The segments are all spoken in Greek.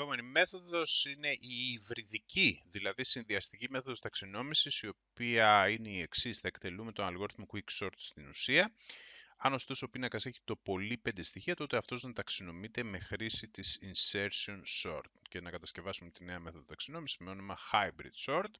επόμενη μέθοδος είναι η υβριδική, δηλαδή συνδυαστική μέθοδος ταξινόμησης, η οποία είναι η εξής. Θα εκτελούμε τον αλγόριθμο quick sort στην ουσία. Αν ωστόσο ο πίνακας έχει το πολύ πέντε στοιχεία, τότε αυτός να ταξινομείται με χρήση της insertion sort και να κατασκευάσουμε τη νέα μέθοδο ταξινόμησης με όνομα hybrid sort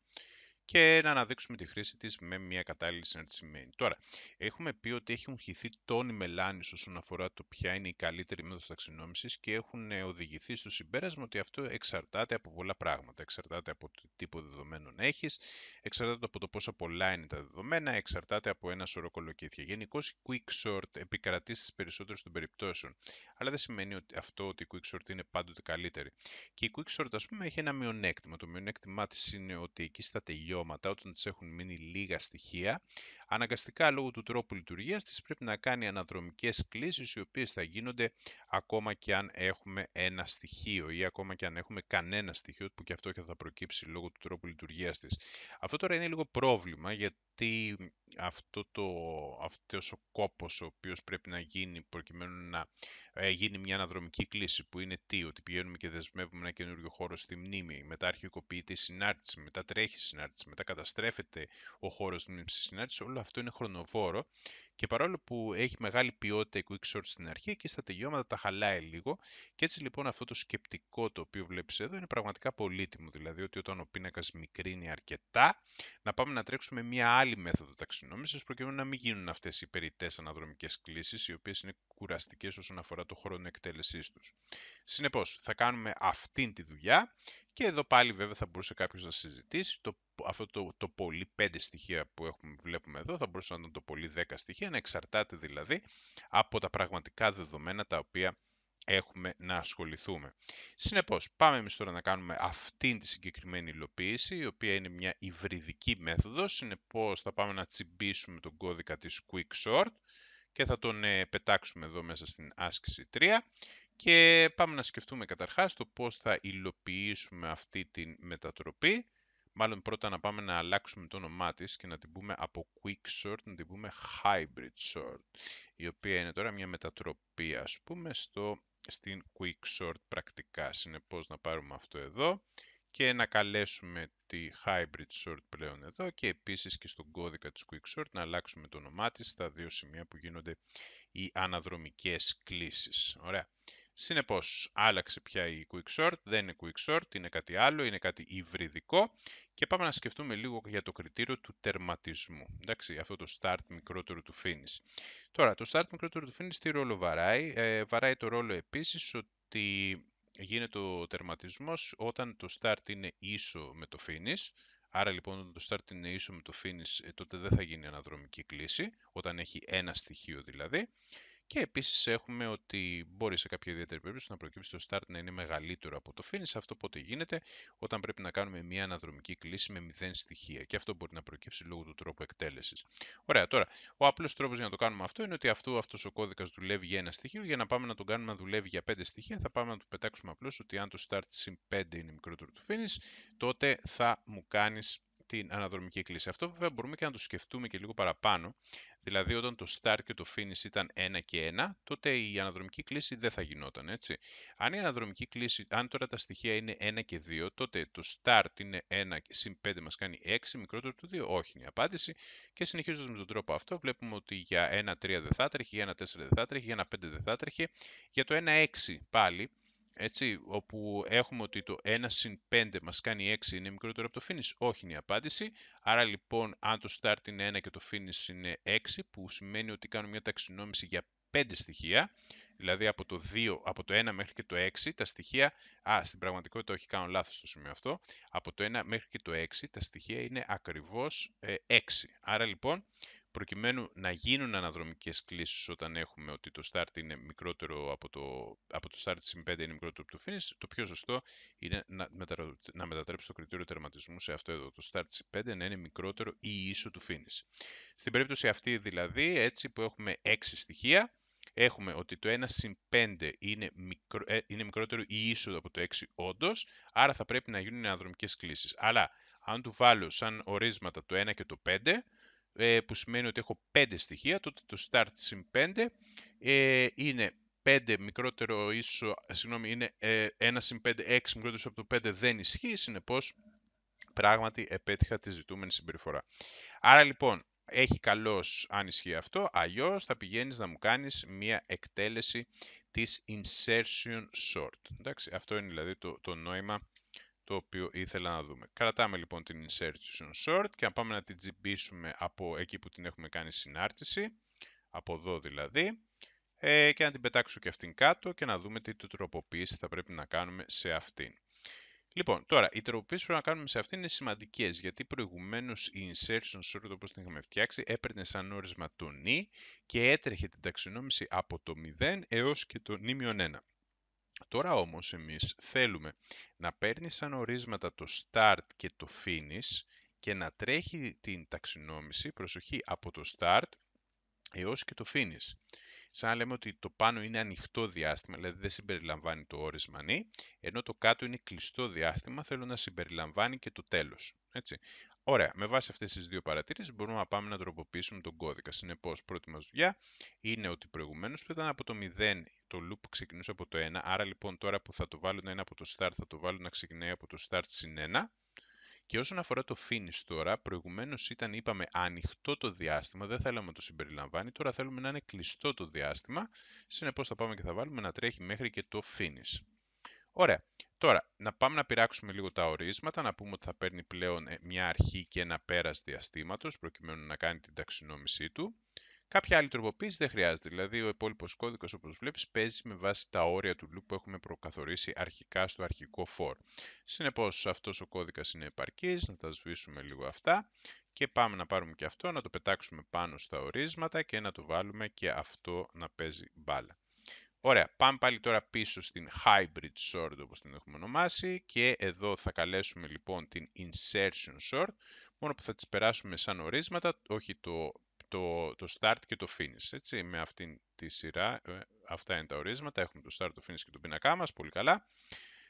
και να αναδείξουμε τη χρήση της με μια κατάλληλη συναρτησιμένη. Τώρα, έχουμε πει ότι έχουν χυθεί τόνοι μελάνης όσον αφορά το ποια είναι η καλύτερη μέθοδος ταξινόμησης και έχουν ε, οδηγηθεί στο συμπέρασμα ότι αυτό εξαρτάται από πολλά πράγματα. Εξαρτάται από το τύπο δεδομένων έχεις, εξαρτάται από το πόσο πολλά είναι τα δεδομένα, εξαρτάται από ένα σωρό κολοκύθια. Γενικώς η quick quicksort επικρατεί στις περισσότερες των περιπτώσεων, αλλά δεν σημαίνει ότι αυτό ότι η sort είναι πάντοτε καλύτερη. Και η short, ας πούμε έχει ένα μειονέκτημα. Το μειονέκτημά της είναι ότι εκεί στα τελειώματα δικαιώματα όταν τις έχουν μείνει λίγα στοιχεία Αναγκαστικά λόγω του τρόπου λειτουργίας της πρέπει να κάνει αναδρομικές κλήσεις οι οποίες θα γίνονται ακόμα και αν έχουμε ένα στοιχείο ή ακόμα και αν έχουμε κανένα στοιχείο που και αυτό και θα προκύψει λόγω του τρόπου λειτουργίας της. Αυτό τώρα είναι λίγο πρόβλημα γιατί αυτό το, αυτός ο κόπος ο οποίος πρέπει να γίνει προκειμένου να ε, γίνει μια αναδρομική κλίση που είναι τι, ότι πηγαίνουμε και δεσμεύουμε ένα καινούριο χώρο στη μνήμη, μετά αρχικοποιείται η συνάρτηση, μετά τρέχει η συνάρτηση, μετά καταστρέφεται ο χώρος της συνάρτησης, αυτό είναι χρονοβόρο και παρόλο που έχει μεγάλη ποιότητα η Quick Short στην αρχή και στα τελειώματα τα χαλάει λίγο. Και έτσι λοιπόν αυτό το σκεπτικό το οποίο βλέπεις εδώ είναι πραγματικά πολύτιμο. Δηλαδή ότι όταν ο πίνακας μικρύνει αρκετά, να πάμε να τρέξουμε μια άλλη μέθοδο ταξινόμησης προκειμένου να μην γίνουν αυτές οι περιττές αναδρομικές κλήσεις, οι οποίες είναι κουραστικές όσον αφορά το χρόνο εκτέλεσής τους. Συνεπώς, θα κάνουμε αυτήν τη δουλειά και εδώ πάλι βέβαια θα μπορούσε κάποιος να συζητήσει το, αυτό το, πολύ 5 στοιχεία που έχουμε, βλέπουμε εδώ θα μπορούσε να ήταν το πολύ 10 στοιχεία να εξαρτάται δηλαδή από τα πραγματικά δεδομένα τα οποία έχουμε να ασχοληθούμε. Συνεπώς, πάμε εμείς τώρα να κάνουμε αυτή τη συγκεκριμένη υλοποίηση, η οποία είναι μια υβριδική μέθοδος. Συνεπώς, θα πάμε να τσιμπήσουμε τον κώδικα της Short και θα τον ε, πετάξουμε εδώ μέσα στην άσκηση 3 και πάμε να σκεφτούμε καταρχάς το πώς θα υλοποιήσουμε αυτή τη μετατροπή μάλλον πρώτα να πάμε να αλλάξουμε το όνομά της και να την πούμε από Quick Sort, να την πούμε Hybrid Short, η οποία είναι τώρα μια μετατροπή, ας πούμε, στο, στην Quick Sort πρακτικά. Συνεπώς να πάρουμε αυτό εδώ και να καλέσουμε τη Hybrid Short πλέον εδώ και επίσης και στον κώδικα της Quick Sort να αλλάξουμε το όνομά της στα δύο σημεία που γίνονται οι αναδρομικές κλήσεις. Ωραία. Συνεπώς, άλλαξε πια η Quick short, δεν είναι Quick short, είναι κάτι άλλο, είναι κάτι υβριδικό και πάμε να σκεφτούμε λίγο για το κριτήριο του τερματισμού. Εντάξει, αυτό το start μικρότερο του finish. Τώρα, το start μικρότερο του finish τι ρόλο βαράει. Ε, βαράει το ρόλο επίσης ότι γίνεται ο τερματισμός όταν το start είναι ίσο με το finish. Άρα λοιπόν όταν το start είναι ίσο με το finish ε, τότε δεν θα γίνει αναδρομική κλίση, όταν έχει ένα στοιχείο δηλαδή. Και επίσης έχουμε ότι μπορεί σε κάποια ιδιαίτερη περίπτωση να προκύψει το start να είναι μεγαλύτερο από το finish. Αυτό πότε γίνεται όταν πρέπει να κάνουμε μια αναδρομική κλίση με 0 στοιχεία. Και αυτό μπορεί να προκύψει λόγω του τρόπου εκτέλεσης. Ωραία, τώρα ο απλός τρόπος για να το κάνουμε αυτό είναι ότι αυτό, αυτός ο κώδικας δουλεύει για ένα στοιχείο. Για να πάμε να τον κάνουμε να δουλεύει για 5 στοιχεία θα πάμε να του πετάξουμε απλώς ότι αν το start συν 5 είναι μικρότερο του finish τότε θα μου κάνεις την αναδρομική κλίση. Αυτό βέβαια μπορούμε και να το σκεφτούμε και λίγο παραπάνω. Δηλαδή όταν το start και το finish ήταν 1 και 1, τότε η αναδρομική κλίση δεν θα γινόταν, έτσι. Αν η αναδρομική κλίση, αν τώρα τα στοιχεία είναι 1 και 2, τότε το start είναι 1 συν 5 μας κάνει 6, μικρότερο του 2, όχι είναι η απάντηση. Και συνεχίζοντας με τον τρόπο αυτό, βλέπουμε ότι για 1-3 δεν θα τρέχει, για 1-4 δεν θα τρέχει, για 1-5 δεν θα τρέχει, για το 1-6 πάλι, έτσι, όπου έχουμε ότι το 1 συν 5 μας κάνει 6 είναι μικρότερο από το finish, όχι είναι η απάντηση. Άρα λοιπόν αν το start είναι 1 και το finish είναι 6 που σημαίνει ότι κάνω μια ταξινόμηση για 5 στοιχεία, δηλαδή από το 2, από το 1 μέχρι και το 6 τα στοιχεία, α, στην πραγματικότητα όχι κάνω λάθος στο σημείο αυτό, από το 1 μέχρι και το 6 τα στοιχεία είναι ακριβώς 6. Ε, Άρα λοιπόν προκειμένου να γίνουν αναδρομικές κλήσεις όταν έχουμε ότι το start είναι μικρότερο από το, από το start συν 5 είναι μικρότερο από το finish, το πιο σωστό είναι να, μετα, το κριτήριο τερματισμού σε αυτό εδώ, το start συν 5 να είναι μικρότερο ή ίσο του finish. Στην περίπτωση αυτή δηλαδή, έτσι που έχουμε 6 στοιχεία, έχουμε ότι το 1 συν 5 είναι, μικρο, ε, είναι μικρότερο ή ίσο από το 6 όντως, άρα θα πρέπει να γίνουν αναδρομικές κλήσεις. Αλλά αν του βάλω σαν ορίσματα το 1 και το 5, ε, που σημαίνει ότι έχω 5 στοιχεία, τότε το start συν 5 ε, είναι 5 μικρότερο ίσο, συγγνώμη, είναι ε, 1 συν 5, 6 μικρότερο από το 5 δεν ισχύει, συνεπώς πράγματι επέτυχα τη ζητούμενη συμπεριφορά. Άρα λοιπόν, έχει καλώς αν ισχύει αυτό, Αλλιώς θα πηγαίνεις να μου κάνεις μία εκτέλεση της insertion sort. Εντάξει, αυτό είναι δηλαδή το νόημα το οποίο ήθελα να δούμε. Κρατάμε λοιπόν την insertion sort και αν πάμε να την τζιμπήσουμε από εκεί που την έχουμε κάνει συνάρτηση, από εδώ δηλαδή, ε, και να την πετάξω και αυτήν κάτω και να δούμε τι τροποποίηση θα πρέπει να κάνουμε σε αυτήν. Λοιπόν, τώρα, οι τροποποίησεις που πρέπει να κάνουμε σε αυτήν είναι σημαντικές, γιατί προηγουμένως η insertion sort όπως την είχαμε φτιάξει έπαιρνε σαν όρισμα το νη και έτρεχε την ταξινόμηση από το 0 έως και το νη 1. Τώρα όμως εμείς θέλουμε να παίρνεις σαν ορίσματα το start και το finish και να τρέχει την ταξινόμηση, προσοχή, από το start έως και το finish σαν να λέμε ότι το πάνω είναι ανοιχτό διάστημα, δηλαδή δεν συμπεριλαμβάνει το όρισμα νη, ενώ το κάτω είναι κλειστό διάστημα, θέλω να συμπεριλαμβάνει και το τέλος. Έτσι. Ωραία, με βάση αυτές τις δύο παρατηρήσεις μπορούμε να πάμε να τροποποιήσουμε τον κώδικα. Συνεπώς, πρώτη μας δουλειά είναι ότι προηγουμένως που ήταν από το 0, το loop ξεκινούσε από το 1, άρα λοιπόν τώρα που θα το βάλω να είναι από το start, θα το βάλω να ξεκινάει από το start συν 1, και όσον αφορά το finish τώρα, προηγουμένως ήταν, είπαμε, ανοιχτό το διάστημα, δεν θέλαμε να το συμπεριλαμβάνει, τώρα θέλουμε να είναι κλειστό το διάστημα, συνεπώς θα πάμε και θα βάλουμε να τρέχει μέχρι και το finish. Ωραία. Τώρα, να πάμε να πειράξουμε λίγο τα ορίσματα, να πούμε ότι θα παίρνει πλέον ε, μια αρχή και ένα πέρας διαστήματος, προκειμένου να κάνει την ταξινόμησή του. Κάποια άλλη τροποποίηση δεν χρειάζεται, δηλαδή ο υπόλοιπος κώδικας, όπως βλέπεις, παίζει με βάση τα όρια του loop που έχουμε προκαθορίσει αρχικά στο αρχικό for. Συνεπώς, αυτός ο κώδικας είναι επαρκής, να τα σβήσουμε λίγο αυτά και πάμε να πάρουμε και αυτό, να το πετάξουμε πάνω στα ορίσματα και να το βάλουμε και αυτό να παίζει μπάλα. Ωραία, πάμε πάλι τώρα πίσω στην hybrid sort όπως την έχουμε ονομάσει και εδώ θα καλέσουμε λοιπόν την insertion sort μόνο που θα τις περάσουμε σαν ορίσματα, όχι το το, το start και το finish, έτσι, με αυτή τη σειρά, ε, αυτά είναι τα ορίσματα, έχουμε το start, το finish και το πίνακά μας, πολύ καλά.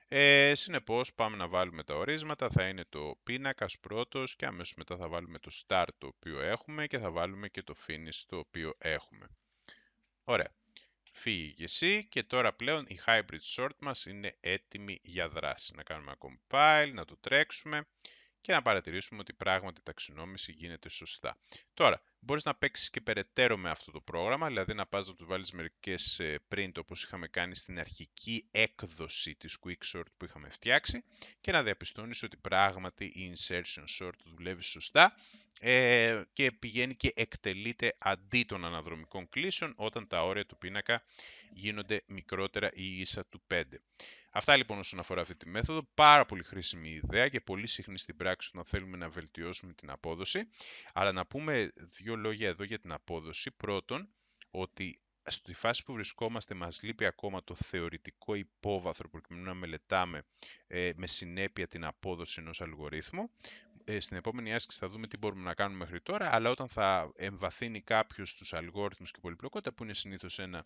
Ε, συνεπώς πάμε να βάλουμε τα ορίσματα, θα είναι το πίνακας πρώτος και αμέσως μετά θα βάλουμε το start το οποίο έχουμε και θα βάλουμε και το finish το οποίο έχουμε. Ωραία. Φύγει και εσύ και τώρα πλέον η hybrid sort μας είναι έτοιμη για δράση. Να κάνουμε compile, να το τρέξουμε και να παρατηρήσουμε ότι πράγματι η ταξινόμηση γίνεται σωστά. Τώρα, μπορείς να παίξεις και περαιτέρω με αυτό το πρόγραμμα, δηλαδή να πας να του βάλεις μερικές ε, print όπως είχαμε κάνει στην αρχική έκδοση της Quicksort που είχαμε φτιάξει και να διαπιστώνεις ότι πράγματι η insertion sort δουλεύει σωστά ε, και πηγαίνει και εκτελείται αντί των αναδρομικών κλήσεων όταν τα όρια του πίνακα γίνονται μικρότερα ή ίσα του 5. Αυτά λοιπόν όσον αφορά αυτή τη μέθοδο. Πάρα πολύ χρήσιμη ιδέα και πολύ συχνή στην πράξη όταν θέλουμε να βελτιώσουμε την απόδοση. Αλλά να πούμε δύο λόγια εδώ για την απόδοση. Πρώτον, ότι στη φάση που βρισκόμαστε μας λείπει ακόμα το θεωρητικό υπόβαθρο προκειμένου να μελετάμε ε, με συνέπεια την απόδοση ενός αλγορίθμου. Ε, στην επόμενη άσκηση θα δούμε τι μπορούμε να κάνουμε μέχρι τώρα, αλλά όταν θα εμβαθύνει κάποιος στους αλγόριθμους και πολυπλοκότητα, που είναι συνήθως ένα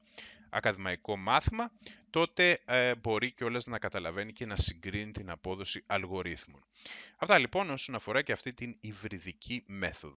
ακαδημαϊκό μάθημα, τότε ε, μπορεί κιόλας να καταλαβαίνει και να συγκρίνει την απόδοση αλγορίθμων. Αυτά λοιπόν όσον αφορά και αυτή την υβριδική μέθοδο.